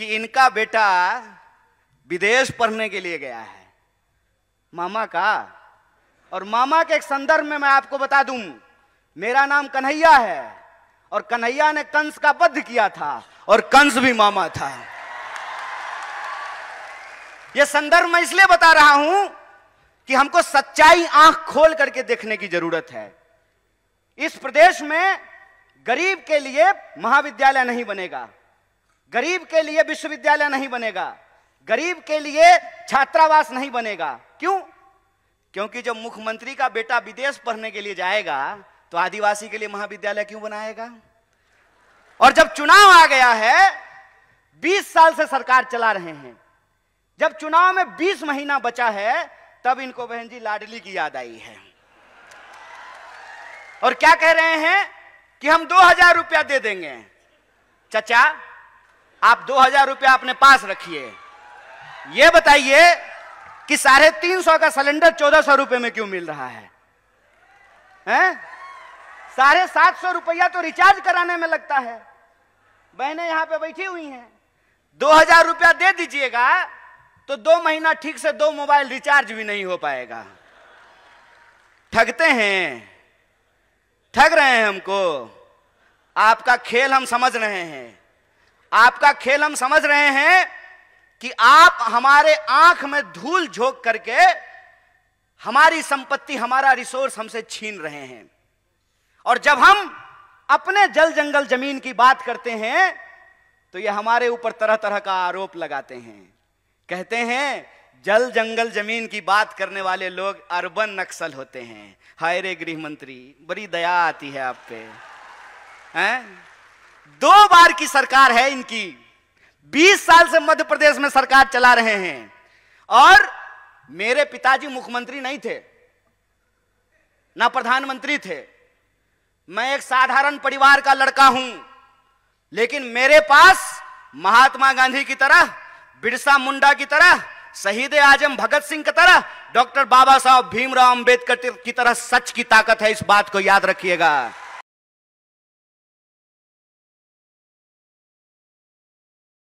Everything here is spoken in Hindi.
कि इनका बेटा विदेश पढ़ने के लिए गया है मामा का और मामा के संदर्भ में मैं आपको बता दूं मेरा नाम कन्हैया है और कन्हैया ने कंस का बद्ध किया था और कंस भी मामा था यह संदर्भ मैं इसलिए बता रहा हूं कि हमको सच्चाई आंख खोल करके देखने की जरूरत है इस प्रदेश में गरीब के लिए महाविद्यालय नहीं बनेगा गरीब के लिए विश्वविद्यालय नहीं बनेगा गरीब के लिए छात्रावास नहीं बनेगा क्यों क्योंकि जब मुख्यमंत्री का बेटा विदेश पढ़ने के लिए जाएगा तो आदिवासी के लिए महाविद्यालय क्यों बनाएगा और जब चुनाव आ गया है 20 साल से सरकार चला रहे हैं जब चुनाव में 20 महीना बचा है तब इनको बहन जी लाडली की याद आई है और क्या कह रहे हैं कि हम दो हजार रुपया दे देंगे चचा आप दो हजार रुपया अपने पास रखिए यह बताइए कि साढ़े तीन सौ का सिलेंडर चौदह सौ रुपये में क्यों मिल रहा है साढ़े सात सौ रुपया तो रिचार्ज कराने में लगता है बहनें यहां पे बैठी हुई हैं दो हजार रुपया दे दीजिएगा तो दो महीना ठीक से दो मोबाइल रिचार्ज भी नहीं हो पाएगा ठगते हैं ठग रहे हैं हमको आपका खेल हम समझ रहे हैं आपका खेल हम समझ रहे हैं कि आप हमारे आंख में धूल झोंक करके हमारी संपत्ति हमारा रिसोर्स हमसे छीन रहे हैं और जब हम अपने जल जंगल जमीन की बात करते हैं तो ये हमारे ऊपर तरह तरह का आरोप लगाते हैं कहते हैं जल जंगल जमीन की बात करने वाले लोग अर्बन नक्सल होते हैं हायरे गृह मंत्री बड़ी दया आती है आप पे हैं दो बार की सरकार है इनकी 20 साल से मध्य प्रदेश में सरकार चला रहे हैं और मेरे पिताजी मुख्यमंत्री नहीं थे ना प्रधानमंत्री थे मैं एक साधारण परिवार का लड़का हूं लेकिन मेरे पास महात्मा गांधी की तरह बिरसा मुंडा की तरह शहीद आजम भगत सिंह की तरह डॉक्टर बाबा साहब भीमराव अंबेडकर की तरह सच की ताकत है इस बात को याद रखिएगा